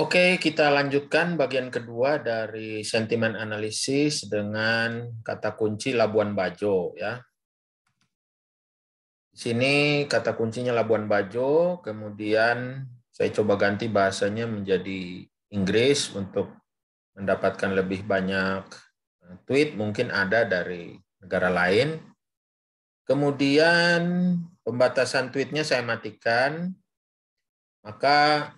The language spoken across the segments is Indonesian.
Oke, kita lanjutkan bagian kedua dari sentimen analisis dengan kata kunci Labuan Bajo ya. Di sini kata kuncinya Labuan Bajo, kemudian saya coba ganti bahasanya menjadi Inggris untuk mendapatkan lebih banyak eh, tweet mungkin ada dari negara lain. Kemudian pembatasan tweetnya saya matikan, maka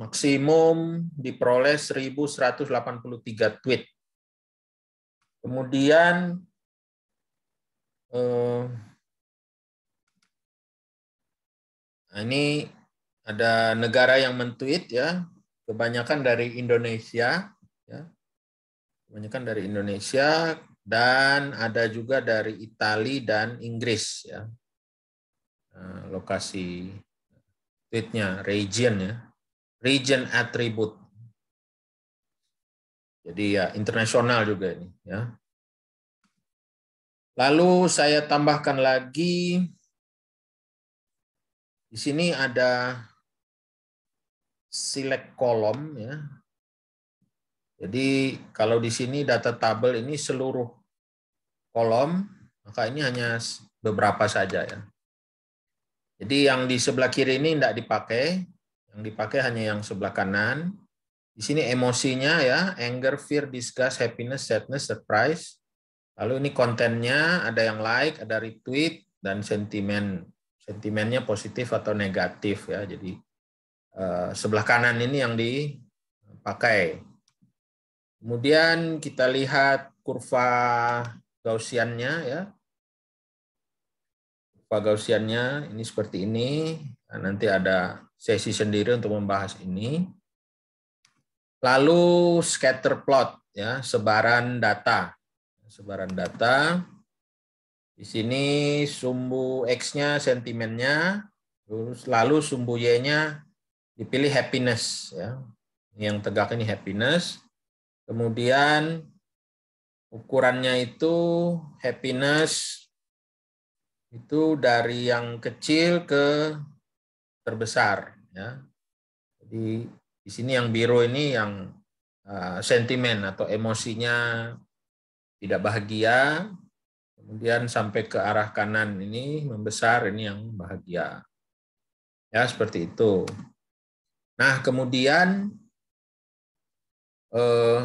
maksimum diperoleh 1183 tweet. Kemudian eh, nah ini ada negara yang mentweet ya, kebanyakan dari Indonesia ya. Kebanyakan dari Indonesia dan ada juga dari Italia dan Inggris ya. Nah, lokasi tweetnya, region ya region attribute. Jadi ya internasional juga ini ya. Lalu saya tambahkan lagi di sini ada select kolom ya. Jadi kalau di sini data tabel ini seluruh kolom, maka ini hanya beberapa saja ya. Jadi yang di sebelah kiri ini tidak dipakai, yang dipakai hanya yang sebelah kanan. Di sini emosinya ya, anger, fear, disgust, happiness, sadness, surprise. Lalu ini kontennya ada yang like, ada retweet dan sentimen. Sentimennya positif atau negatif ya. Jadi eh, sebelah kanan ini yang dipakai. Kemudian kita lihat kurva gaussiannya ya. Kurva gaussiannya ini seperti ini. Nah, nanti ada sesi sendiri untuk membahas ini. Lalu scatter plot ya, sebaran data. Sebaran data. Di sini sumbu X-nya sentimennya, lalu sumbu Y-nya dipilih happiness ya. Yang tegak ini happiness. Kemudian ukurannya itu happiness itu dari yang kecil ke terbesar. Ya. Jadi di sini yang biru ini yang uh, sentimen atau emosinya tidak bahagia, kemudian sampai ke arah kanan ini membesar ini yang bahagia. Ya, seperti itu. Nah, kemudian eh,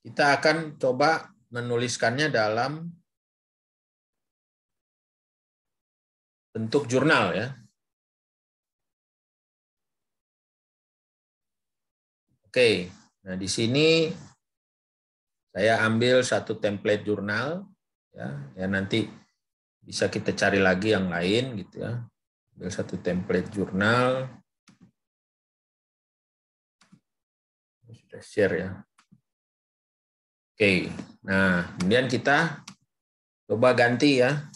kita akan coba menuliskannya dalam bentuk jurnal ya. Oke, nah di sini saya ambil satu template jurnal ya, ya nanti bisa kita cari lagi yang lain gitu ya. Ambil satu template jurnal. Sudah share ya. Oke, nah kemudian kita coba ganti ya.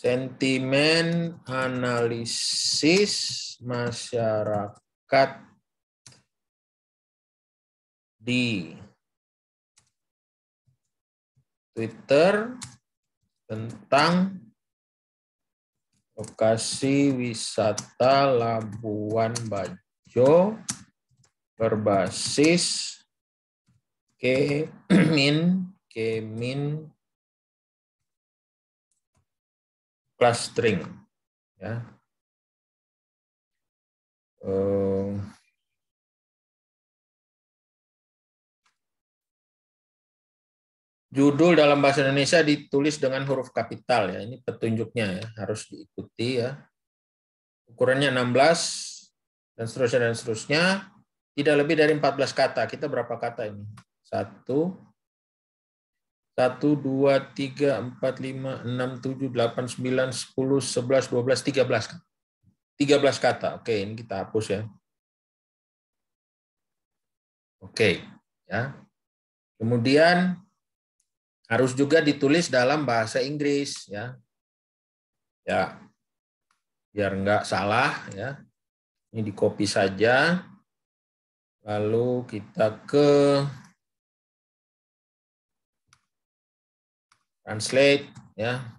Sentimen analisis masyarakat di Twitter tentang lokasi wisata Labuan Bajo berbasis Kemin Kemin clustering. Ya. Ehm, judul dalam bahasa Indonesia ditulis dengan huruf kapital ya. Ini petunjuknya ya, harus diikuti ya. Ukurannya 16 dan seterusnya dan seterusnya. Tidak lebih dari 14 kata. Kita berapa kata ini? Satu, 1, 2, 3, 4, 5, 6, 7, 8, 9, 10, 11, 12, 13. 13 kata. Oke, ini kita hapus ya. Oke, ya. Kemudian harus juga ditulis dalam bahasa Inggris ya. Ya. Biar enggak salah ya. Ini di copy saja. Lalu kita ke translate ya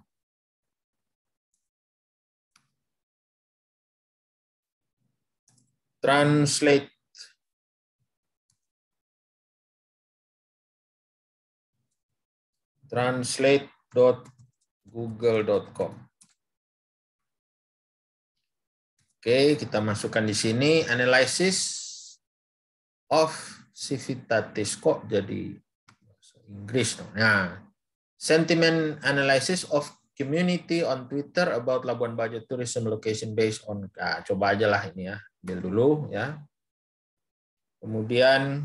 translate translate.google.com Oke, kita masukkan di sini analysis of civitatis kok jadi bahasa Inggris dong. Nah, sentiment analysis of community on Twitter about Labuan Bajo tourism location based on ah, coba aja lah ini ya ambil dulu ya kemudian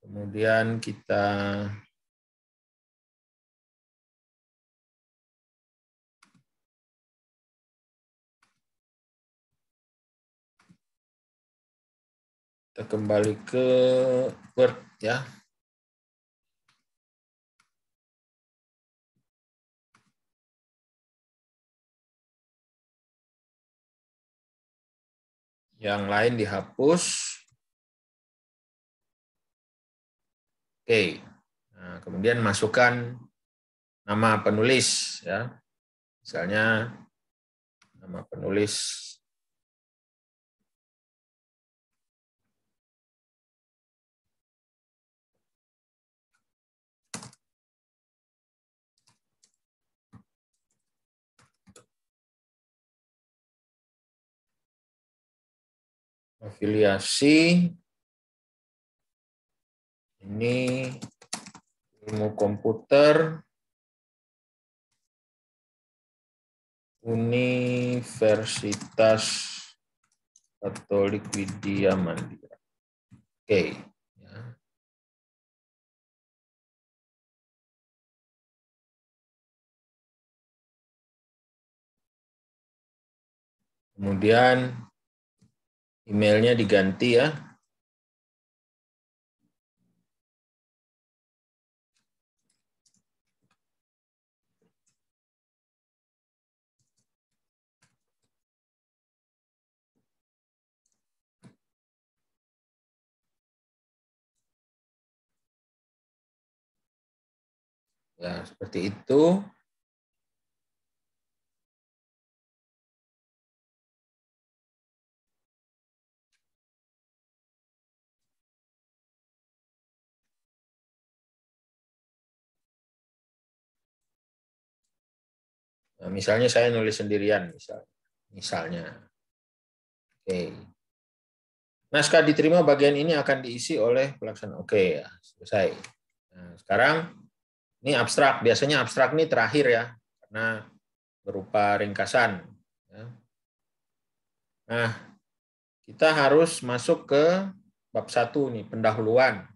kemudian kita Kita kembali ke Word ya. Yang lain dihapus. Oke. Nah, kemudian masukkan nama penulis ya. Misalnya nama penulis afiliasi ini ilmu komputer Universitas Katolik Widya Mandira. Oke. Okay. Ya. Kemudian Emailnya diganti ya. Ya, seperti itu. Nah, misalnya saya nulis sendirian, misalnya. misalnya. Oke. Okay. Naskah diterima bagian ini akan diisi oleh pelaksana. Oke, okay, ya, selesai. Nah, sekarang ini abstrak. Biasanya abstrak ini terakhir ya, karena berupa ringkasan. Ya. Nah, kita harus masuk ke bab satu nih, pendahuluan.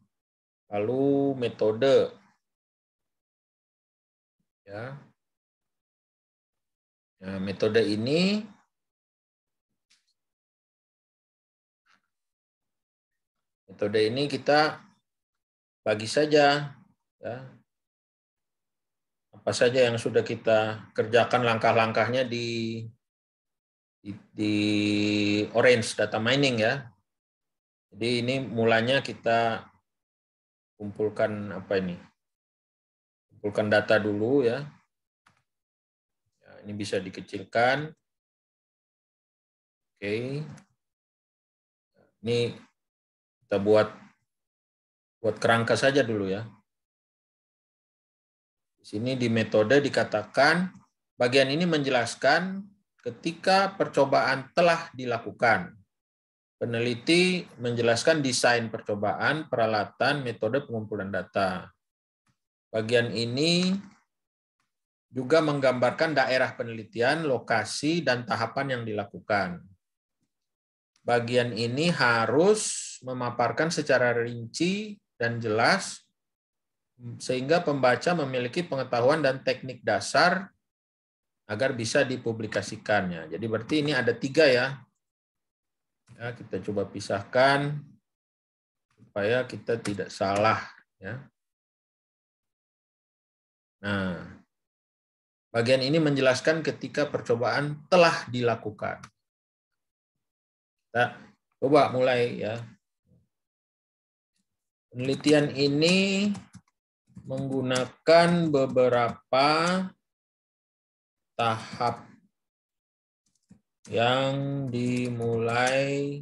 Lalu metode. Ya, Nah, metode ini metode ini kita bagi saja ya, apa saja yang sudah kita kerjakan langkah-langkahnya di, di di Orange data mining ya. Jadi ini mulanya kita kumpulkan apa ini? Kumpulkan data dulu ya. Ini bisa dikecilkan. Oke. Ini kita buat buat kerangka saja dulu ya. Di sini di metode dikatakan bagian ini menjelaskan ketika percobaan telah dilakukan. Peneliti menjelaskan desain percobaan, peralatan, metode pengumpulan data. Bagian ini juga menggambarkan daerah penelitian, lokasi, dan tahapan yang dilakukan. Bagian ini harus memaparkan secara rinci dan jelas sehingga pembaca memiliki pengetahuan dan teknik dasar agar bisa dipublikasikannya. Jadi berarti ini ada tiga ya. ya kita coba pisahkan supaya kita tidak salah ya. Nah, Bagian ini menjelaskan ketika percobaan telah dilakukan. Nah, coba mulai ya. Penelitian ini menggunakan beberapa tahap yang dimulai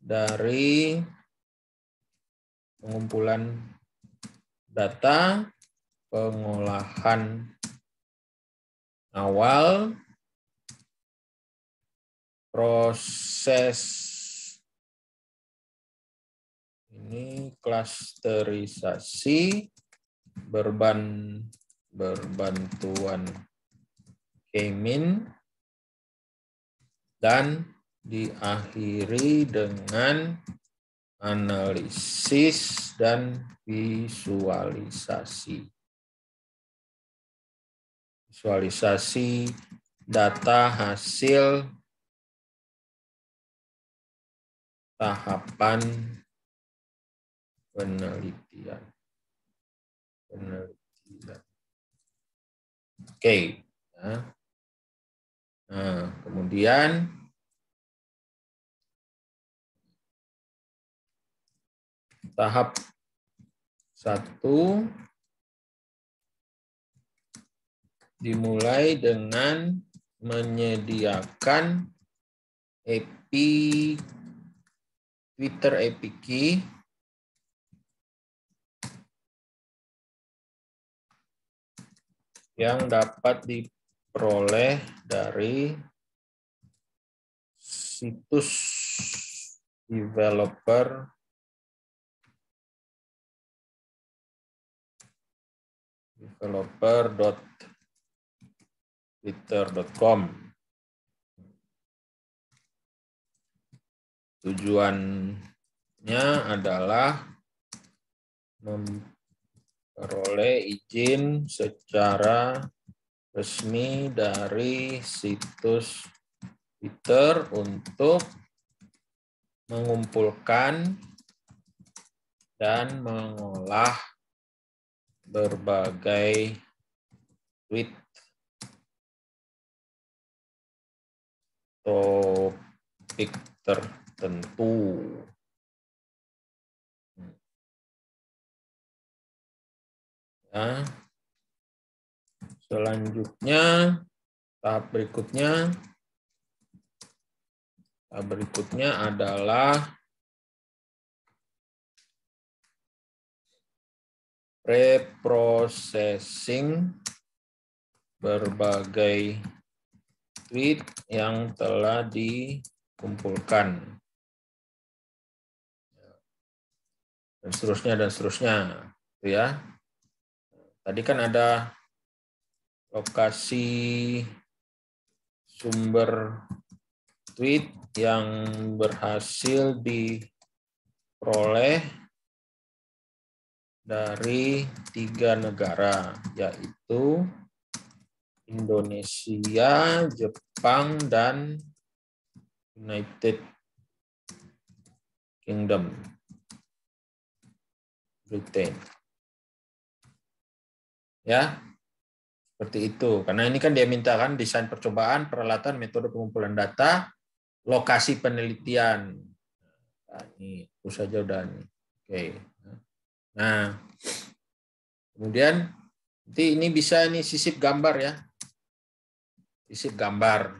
dari pengumpulan data, pengolahan awal proses ini klasterisasi berban berbantuan kemin dan diakhiri dengan analisis dan visualisasi visualisasi data hasil tahapan penelitian. penelitian. Oke. Nah, nah kemudian tahap satu dimulai dengan menyediakan API Twitter API key yang dapat diperoleh dari situs developer developer.com twitter.com tujuannya adalah memperoleh izin secara resmi dari situs Twitter untuk mengumpulkan dan mengolah berbagai tweet topik tertentu. Ya. Selanjutnya tahap berikutnya tahap berikutnya adalah preprocessing berbagai tweet yang telah dikumpulkan. Dan seterusnya, dan seterusnya. Itu ya. Tadi kan ada lokasi sumber tweet yang berhasil diperoleh dari tiga negara, yaitu Indonesia, Jepang, dan United Kingdom, Britain. Ya, seperti itu. Karena ini kan dia mintakan desain percobaan, peralatan, metode pengumpulan data, lokasi penelitian. Nah, ini itu saja udah nih. Oke. Nah, kemudian nanti ini bisa ini sisip gambar ya isi gambar,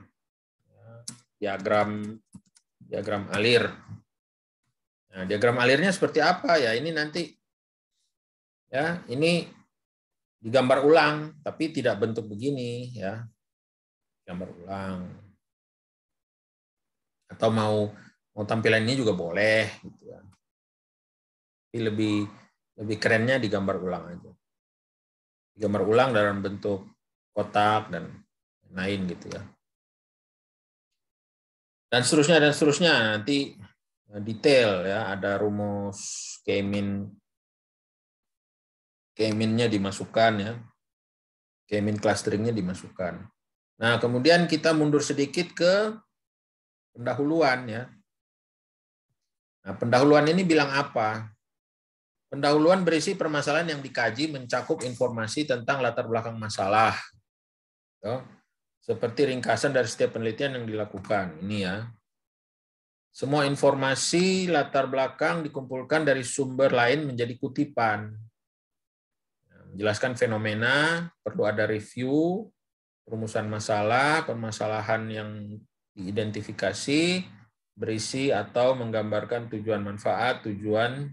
diagram diagram alir. Nah, diagram alirnya seperti apa ya? Ini nanti ya, ini digambar ulang tapi tidak bentuk begini ya. Gambar ulang. Atau mau mau tampilan ini juga boleh gitu ya. Tapi lebih lebih kerennya digambar ulang aja. Digambar ulang dalam bentuk kotak dan lain gitu ya. Dan seterusnya dan seterusnya nanti eh, detail ya ada rumus Kemin Keminnya dimasukkan ya. Kemin clusteringnya dimasukkan. Nah, kemudian kita mundur sedikit ke pendahuluan ya. Nah, pendahuluan ini bilang apa? Pendahuluan berisi permasalahan yang dikaji mencakup informasi tentang latar belakang masalah seperti ringkasan dari setiap penelitian yang dilakukan. Ini ya. Semua informasi latar belakang dikumpulkan dari sumber lain menjadi kutipan. Menjelaskan fenomena, perlu ada review, rumusan masalah, permasalahan yang diidentifikasi, berisi atau menggambarkan tujuan manfaat, tujuan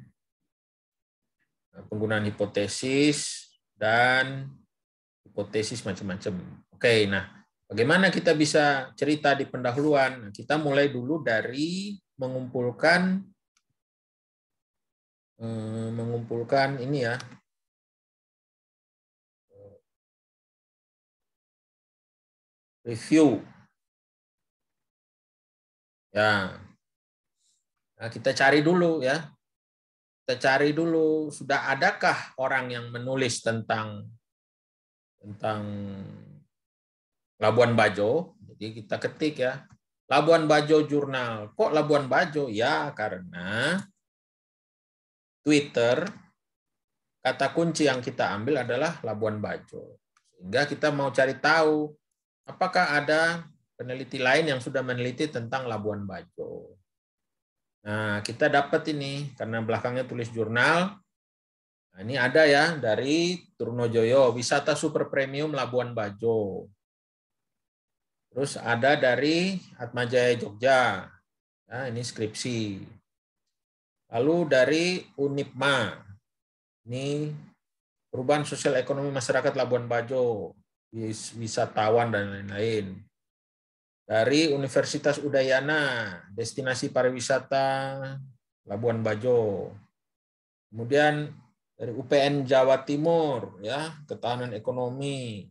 eh, penggunaan hipotesis, dan hipotesis macam-macam. Oke, nah Bagaimana kita bisa cerita di pendahuluan? Nah, kita mulai dulu dari mengumpulkan eh, mengumpulkan ini ya. Review. Ya. Nah, kita cari dulu ya. Kita cari dulu sudah adakah orang yang menulis tentang tentang Labuan Bajo. Jadi kita ketik ya. Labuan Bajo jurnal. Kok Labuan Bajo? Ya, karena Twitter kata kunci yang kita ambil adalah Labuan Bajo. Sehingga kita mau cari tahu apakah ada peneliti lain yang sudah meneliti tentang Labuan Bajo. Nah, kita dapat ini karena belakangnya tulis jurnal. Nah, ini ada ya dari Trunojoyo, wisata super premium Labuan Bajo. Terus ada dari Atmajaya Jogja. Nah, ini skripsi. Lalu dari Unipma. Ini perubahan sosial ekonomi masyarakat Labuan Bajo, wisatawan dan lain-lain. Dari Universitas Udayana, destinasi pariwisata Labuan Bajo. Kemudian dari UPN Jawa Timur ya, ketahanan ekonomi.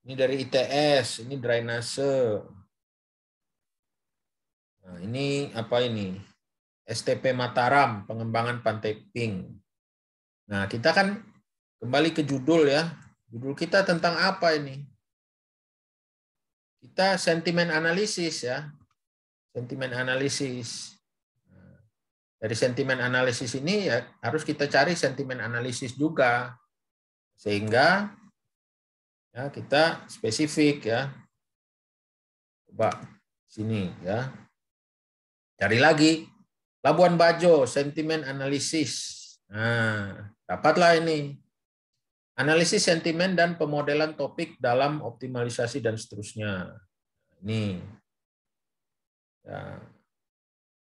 Ini dari ITS, ini drainase. Nah, ini apa ini? STP Mataram, pengembangan Pantai Pink. Nah, kita kan kembali ke judul ya. Judul kita tentang apa ini? Kita sentimen analisis ya. Sentimen analisis. dari sentimen analisis ini ya harus kita cari sentimen analisis juga. Sehingga Ya, kita spesifik ya. Coba sini ya. Cari lagi Labuan Bajo sentimen analisis. Nah, dapatlah ini. Analisis sentimen dan pemodelan topik dalam optimalisasi dan seterusnya. Ini. Ya.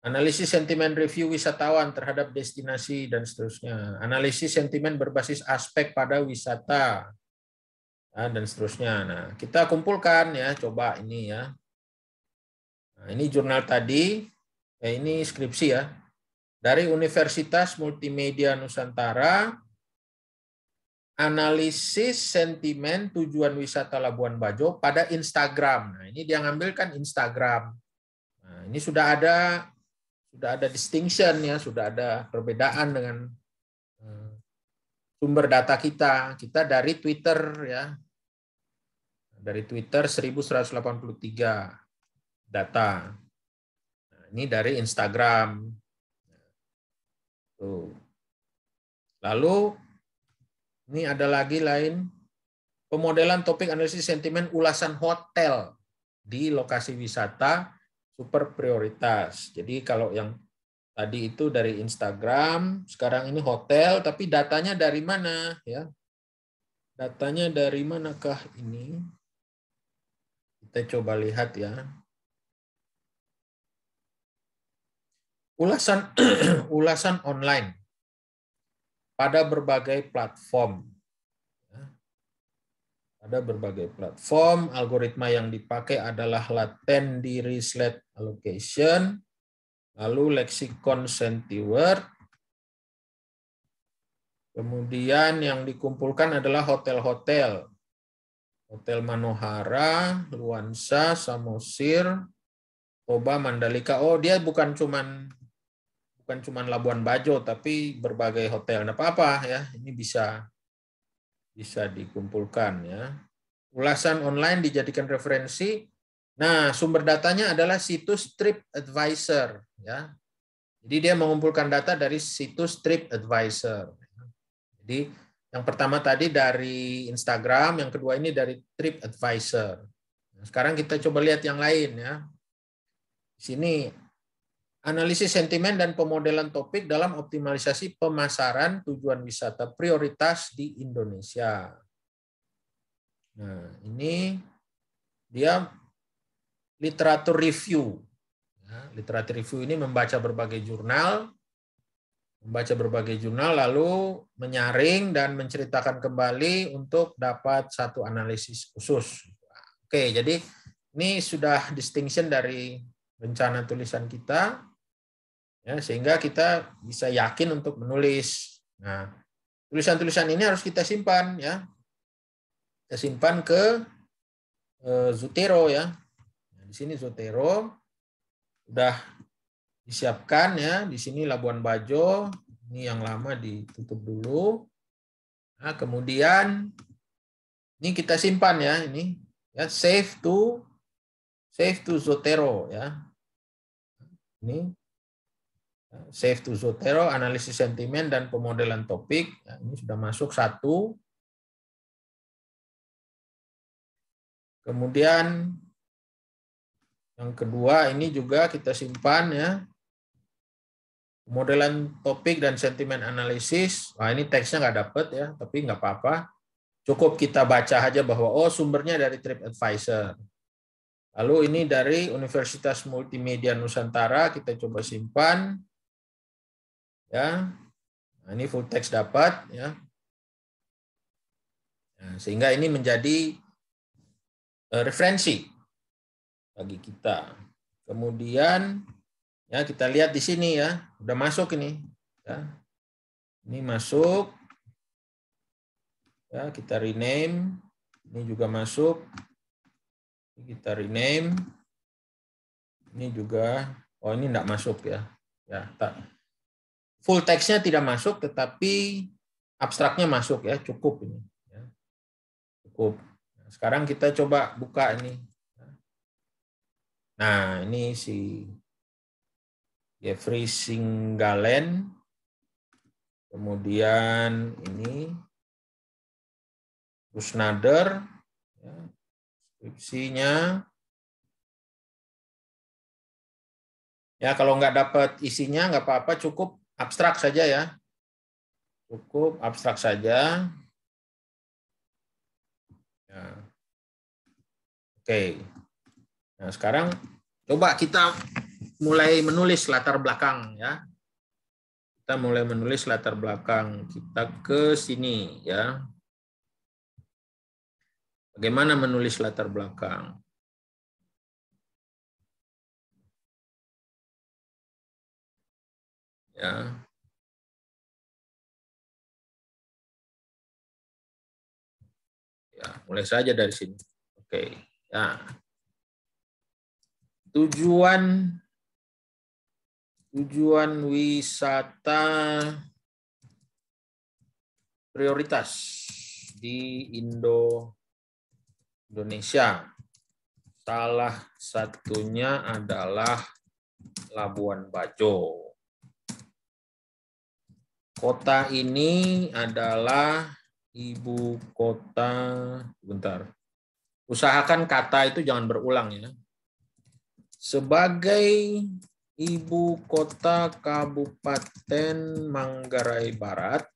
Analisis sentimen review wisatawan terhadap destinasi dan seterusnya. Analisis sentimen berbasis aspek pada wisata. Ah, dan seterusnya. Nah, kita kumpulkan ya, coba ini ya. Nah, ini jurnal tadi, ya ini skripsi ya. Dari Universitas Multimedia Nusantara, analisis sentimen tujuan wisata Labuan Bajo pada Instagram. Nah, ini dia ngambil kan Instagram. Nah, ini sudah ada sudah ada distinction ya, sudah ada perbedaan dengan sumber data kita. Kita dari Twitter ya. Dari Twitter 1183 data. Nah, ini dari Instagram. Tuh. Lalu ini ada lagi lain pemodelan topik analisis sentimen ulasan hotel di lokasi wisata super prioritas. Jadi kalau yang Tadi itu dari Instagram, sekarang ini hotel, tapi datanya dari mana ya? Datanya dari manakah ini? Kita coba lihat ya. Ulasan ulasan online pada berbagai platform. Ya. Ada berbagai platform, algoritma yang dipakai adalah latent Dirichlet allocation, Lalu leksikon sentiword. Kemudian yang dikumpulkan adalah hotel-hotel. Hotel Manohara, Luansa, Samosir, Toba, Mandalika. Oh, dia bukan cuman bukan cuman Labuan Bajo tapi berbagai hotel. Nah, apa-apa ya, ini bisa bisa dikumpulkan ya. Ulasan online dijadikan referensi Nah, sumber datanya adalah situs Trip Advisor ya. Jadi dia mengumpulkan data dari situs Trip Advisor. Jadi yang pertama tadi dari Instagram, yang kedua ini dari Trip Advisor. Nah, sekarang kita coba lihat yang lain ya. Di sini analisis sentimen dan pemodelan topik dalam optimalisasi pemasaran tujuan wisata prioritas di Indonesia. Nah, ini dia literatur review. Ya, literatur review ini membaca berbagai jurnal, membaca berbagai jurnal lalu menyaring dan menceritakan kembali untuk dapat satu analisis khusus. Oke, jadi ini sudah distinction dari rencana tulisan kita ya sehingga kita bisa yakin untuk menulis. Nah, tulisan-tulisan ini harus kita simpan ya. Kita simpan ke eh, Zutero ya. Di sini Zotero udah disiapkan ya. Di sini Labuan Bajo, ini yang lama ditutup dulu. Nah, kemudian ini kita simpan ya ini ya save to save to Zotero ya. Ini save to Zotero, analisis sentimen dan pemodelan topik. Ya, ini sudah masuk satu. Kemudian yang kedua ini juga kita simpan ya. Modelan topik dan sentimen analisis. Nah, ini teksnya nggak dapet ya, tapi nggak apa-apa. Cukup kita baca aja bahwa oh sumbernya dari TripAdvisor. Lalu ini dari Universitas Multimedia Nusantara kita coba simpan. Ya. Nah, ini full text dapat ya. Nah, sehingga ini menjadi eh, referensi bagi kita. Kemudian ya kita lihat di sini ya, udah masuk ini ya. Ini masuk. Ya, kita rename. Ini juga masuk. Kita rename. Ini juga oh ini enggak masuk ya. Ya, tak. Full text-nya tidak masuk tetapi abstraknya masuk ya, cukup ini ya. Cukup. Nah, sekarang kita coba buka ini Nah, ini si Jeffrey Singgalen. Kemudian ini Kusnader. Ya, skripsinya. Ya, kalau nggak dapat isinya, nggak apa-apa, cukup abstrak saja ya. Cukup abstrak saja. Ya. Oke. Okay. Nah, sekarang coba kita mulai menulis latar belakang ya. Kita mulai menulis latar belakang kita ke sini ya. Bagaimana menulis latar belakang? Ya. Ya, mulai saja dari sini. Oke. Ya tujuan tujuan wisata prioritas di Indo Indonesia. Salah satunya adalah Labuan Bajo. Kota ini adalah ibu kota, sebentar Usahakan kata itu jangan berulang ya sebagai ibu kota Kabupaten Manggarai Barat.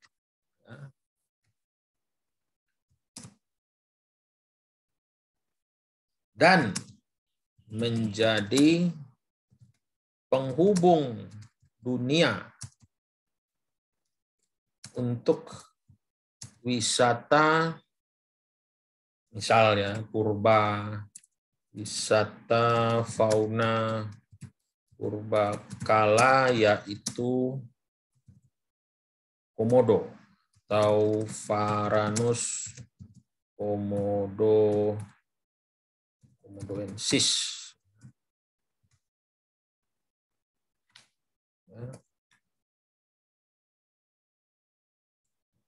Dan menjadi penghubung dunia untuk wisata misalnya purba wisata fauna kala yaitu komodo atau Varanus komodo komodoensis. Hmm?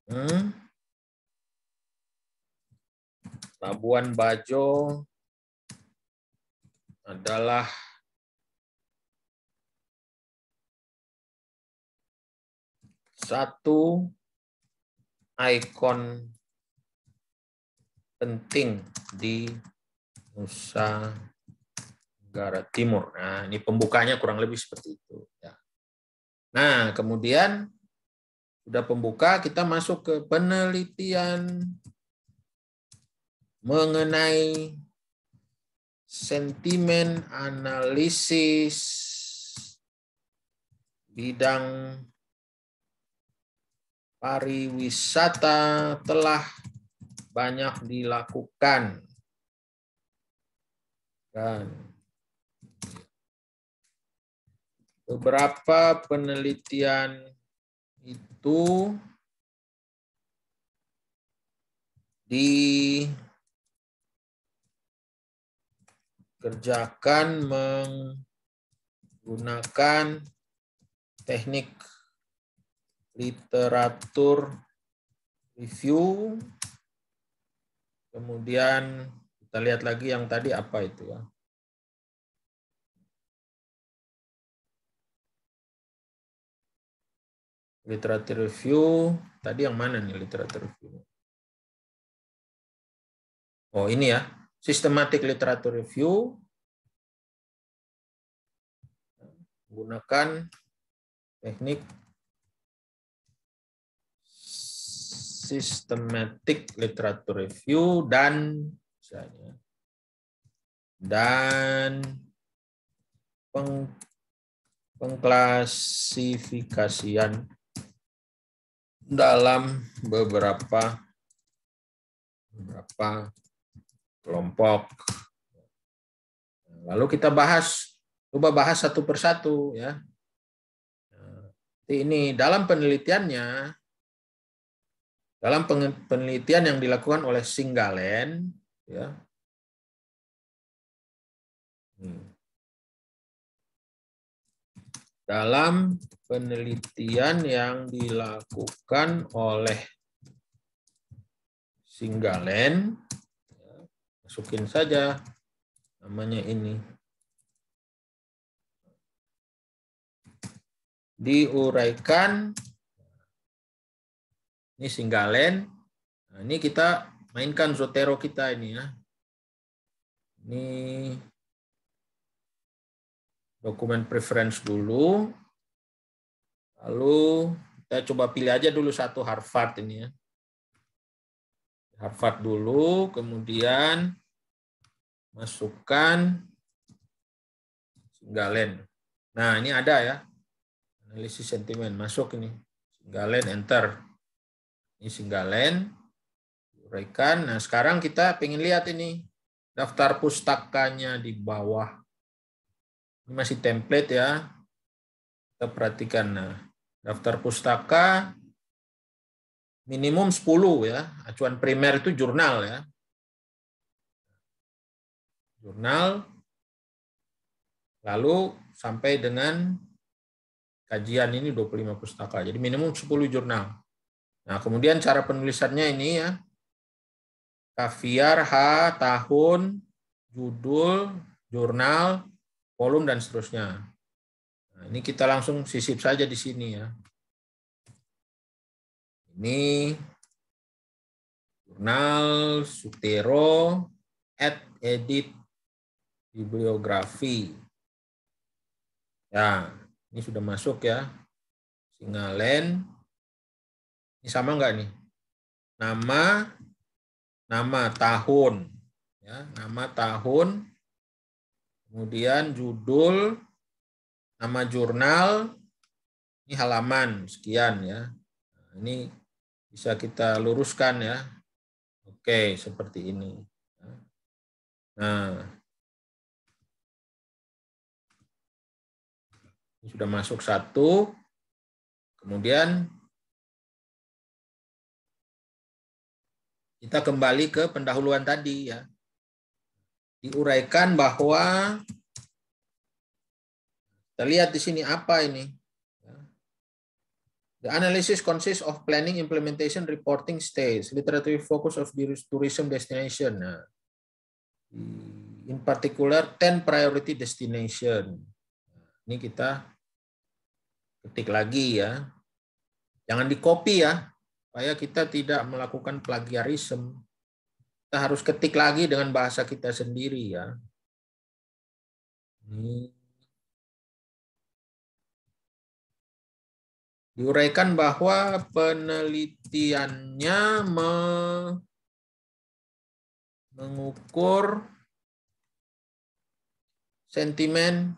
hmm. Labuan Bajo adalah satu ikon penting di Nusa Tenggara Timur. Nah, ini pembukanya kurang lebih seperti itu. Ya. Nah, kemudian sudah pembuka, kita masuk ke penelitian mengenai sentimen analisis bidang pariwisata telah banyak dilakukan dan beberapa penelitian itu di kerjakan menggunakan teknik literatur review. Kemudian kita lihat lagi yang tadi apa itu ya. Literatur review, tadi yang mana nih literatur review? Oh, ini ya systematic literature review menggunakan teknik systematic literature review dan dan peng, pengklasifikasian dalam beberapa beberapa kelompok. Lalu kita bahas, coba bahas satu persatu ya. Ini dalam penelitiannya, ya. hmm. dalam penelitian yang dilakukan oleh Singgalen, ya. Dalam penelitian yang dilakukan oleh Singgalen, masukin saja namanya ini. Diuraikan. Ini singgalen. Nah, ini kita mainkan Zotero kita ini ya. Ini dokumen preference dulu. Lalu kita coba pilih aja dulu satu Harvard ini ya. Harvard dulu, kemudian masukkan galen. Nah, ini ada ya. Analisis sentimen masuk ini. Galen enter. Ini singgalen. Uraikan. Nah, sekarang kita ingin lihat ini daftar pustakanya di bawah. Ini masih template ya. Kita perhatikan nah, daftar pustaka minimum 10 ya. Acuan primer itu jurnal ya jurnal, lalu sampai dengan kajian ini 25 pustaka. Jadi minimum 10 jurnal. Nah, kemudian cara penulisannya ini ya. Kaviar, H, tahun, judul, jurnal, volume dan seterusnya. Nah, ini kita langsung sisip saja di sini ya. Ini jurnal Sutero at edit bibliografi. Ya, ini sudah masuk ya. Singalen. Ini sama enggak nih? Nama, nama tahun. Ya, nama tahun. Kemudian judul, nama jurnal, ini halaman sekian ya. Nah, ini bisa kita luruskan ya. Oke, seperti ini. Nah, Sudah masuk satu, kemudian kita kembali ke pendahuluan tadi ya. Diuraikan bahwa kita lihat di sini apa ini. The analysis consists of planning, implementation, reporting stage, literary focus of tourism destination. Nah, in particular, 10 priority destination. Ini kita ketik lagi ya. Jangan di copy ya, supaya kita tidak melakukan plagiarisme. Kita harus ketik lagi dengan bahasa kita sendiri ya. Ini. Diuraikan bahwa penelitiannya mengukur sentimen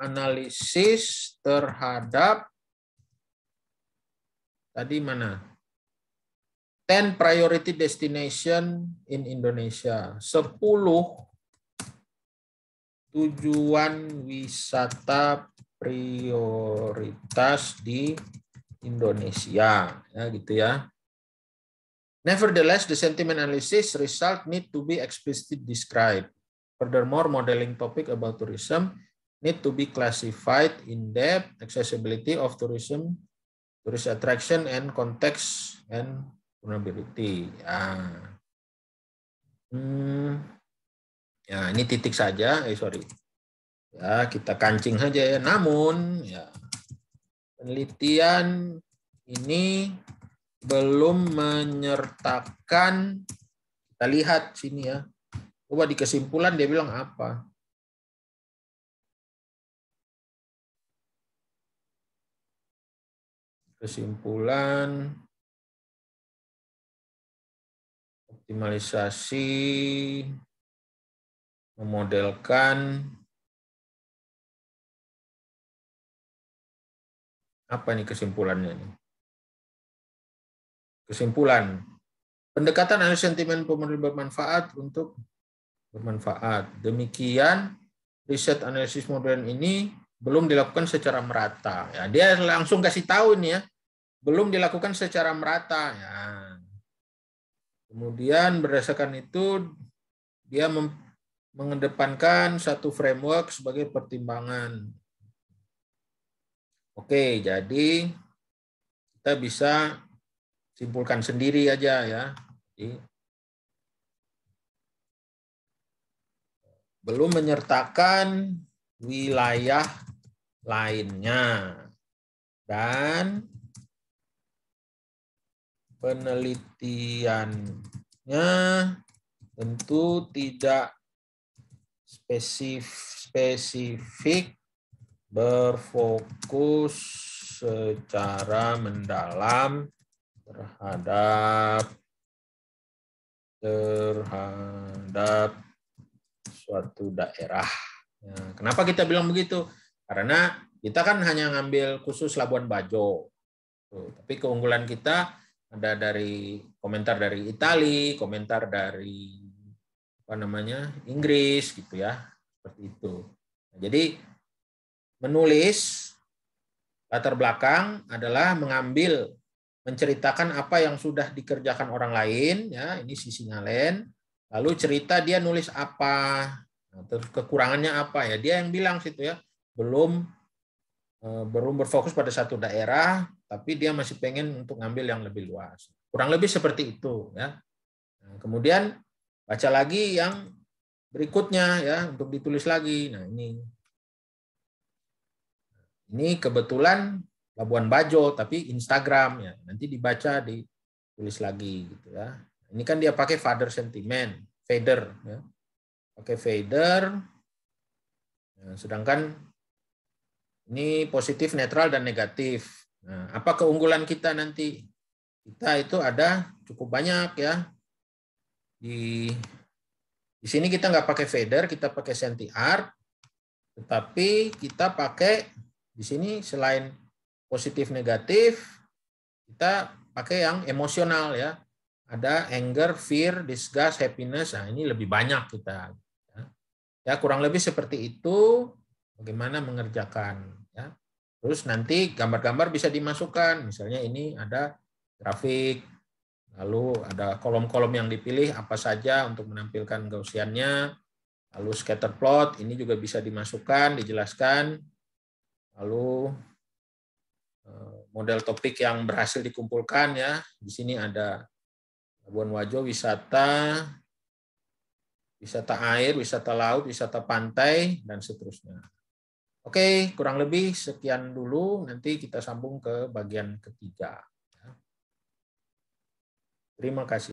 analisis terhadap tadi mana? 10 priority destination in Indonesia. 10 tujuan wisata prioritas di Indonesia ya gitu ya. Nevertheless, the sentiment analysis result need to be explicitly described. Furthermore, modeling topic about tourism need to be classified in depth, accessibility of tourism, tourist attraction, and context and vulnerability. Ah. Hmm. Ya, ini titik saja. Eh, sorry. Ya, kita kancing saja ya. Namun, ya, penelitian ini belum menyertakan kita lihat sini ya. Coba di kesimpulan dia bilang apa? kesimpulan optimalisasi memodelkan apa ini kesimpulannya ini? Kesimpulan pendekatan analisis sentimen pemerintah bermanfaat untuk bermanfaat. Demikian riset analisis modern ini belum dilakukan secara merata. Ya, dia langsung kasih tahu ini ya belum dilakukan secara merata. Ya. Kemudian berdasarkan itu dia mengedepankan satu framework sebagai pertimbangan. Oke, jadi kita bisa simpulkan sendiri aja ya. belum menyertakan wilayah lainnya dan penelitiannya tentu tidak spesifik berfokus secara mendalam terhadap terhadap suatu daerah. Ya, kenapa kita bilang begitu? Karena kita kan hanya ngambil khusus Labuan Bajo. tapi keunggulan kita ada dari komentar dari Itali, komentar dari apa namanya Inggris gitu ya seperti itu. Nah, jadi menulis latar belakang adalah mengambil menceritakan apa yang sudah dikerjakan orang lain ya ini sisi nyalen lalu cerita dia nulis apa nah, terus kekurangannya apa ya dia yang bilang situ ya belum eh, belum berfokus pada satu daerah tapi dia masih pengen untuk ngambil yang lebih luas. Kurang lebih seperti itu ya. Nah, kemudian baca lagi yang berikutnya ya untuk ditulis lagi. Nah, ini ini kebetulan Labuan Bajo tapi Instagram ya. Nanti dibaca ditulis lagi gitu ya. Ini kan dia pakai father sentiment, fader ya. Pakai fader. Nah, sedangkan ini positif, netral dan negatif Nah, apa keunggulan kita nanti? Kita itu ada cukup banyak ya. Di di sini kita nggak pakai fader, kita pakai senti art. Tetapi kita pakai di sini selain positif negatif, kita pakai yang emosional ya. Ada anger, fear, disgust, happiness. Nah, ini lebih banyak kita. Ya, kurang lebih seperti itu bagaimana mengerjakan Terus nanti gambar-gambar bisa dimasukkan. Misalnya ini ada grafik, lalu ada kolom-kolom yang dipilih apa saja untuk menampilkan gaussiannya. Lalu scatter plot ini juga bisa dimasukkan, dijelaskan. Lalu eh, model topik yang berhasil dikumpulkan ya. Di sini ada Labuan Wajo wisata, wisata air, wisata laut, wisata pantai dan seterusnya. Oke, kurang lebih sekian dulu. Nanti kita sambung ke bagian ketiga. Ya. Terima kasih.